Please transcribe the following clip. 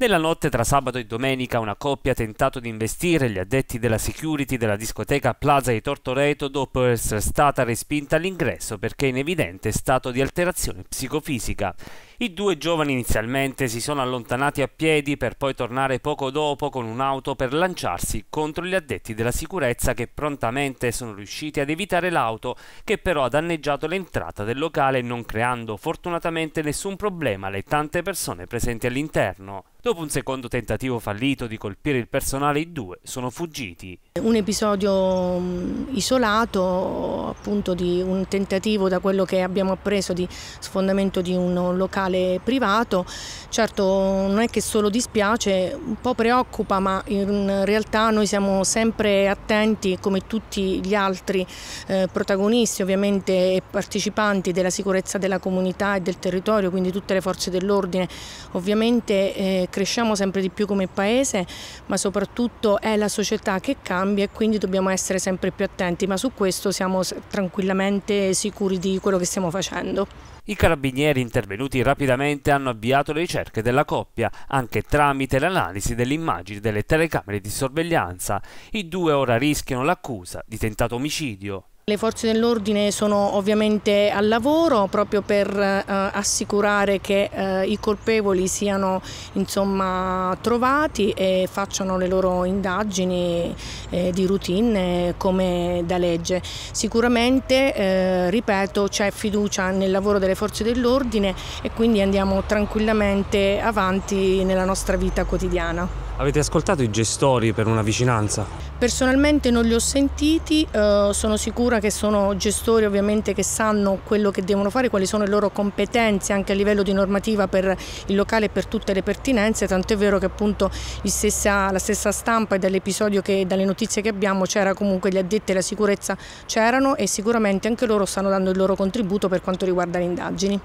Nella notte tra sabato e domenica una coppia ha tentato di investire gli addetti della security della discoteca Plaza di Tortoreto dopo essere stata respinta all'ingresso perché in evidente stato di alterazione psicofisica. I due giovani inizialmente si sono allontanati a piedi per poi tornare poco dopo con un'auto per lanciarsi contro gli addetti della sicurezza che prontamente sono riusciti ad evitare l'auto che però ha danneggiato l'entrata del locale non creando fortunatamente nessun problema alle tante persone presenti all'interno. Dopo un secondo tentativo fallito di colpire il personale, i due sono fuggiti. Un episodio mm, isolato, appunto di un tentativo da quello che abbiamo appreso di sfondamento di un locale ospedale privato, certo non è che solo dispiace, un po' preoccupa, ma in realtà noi siamo sempre attenti, come tutti gli altri eh, protagonisti ovviamente e partecipanti della sicurezza della comunità e del territorio, quindi tutte le forze dell'ordine. Ovviamente eh, cresciamo sempre di più come paese, ma soprattutto è la società che cambia e quindi dobbiamo essere sempre più attenti, ma su questo siamo tranquillamente sicuri di quello che stiamo facendo. I carabinieri intervenuti rapidamente Rapidamente hanno avviato le ricerche della coppia, anche tramite l'analisi delle immagini delle telecamere di sorveglianza. I due ora rischiano l'accusa di tentato omicidio. Le forze dell'ordine sono ovviamente al lavoro proprio per eh, assicurare che eh, i colpevoli siano insomma, trovati e facciano le loro indagini eh, di routine come da legge. Sicuramente, eh, ripeto, c'è fiducia nel lavoro delle forze dell'ordine e quindi andiamo tranquillamente avanti nella nostra vita quotidiana. Avete ascoltato i gestori per una vicinanza? Personalmente non li ho sentiti, eh, sono sicura che sono gestori ovviamente che sanno quello che devono fare, quali sono le loro competenze anche a livello di normativa per il locale e per tutte le pertinenze, tant'è vero che appunto stessa, la stessa stampa e dall'episodio che dalle notizie che abbiamo c'era comunque gli addetti la sicurezza c'erano e sicuramente anche loro stanno dando il loro contributo per quanto riguarda le indagini.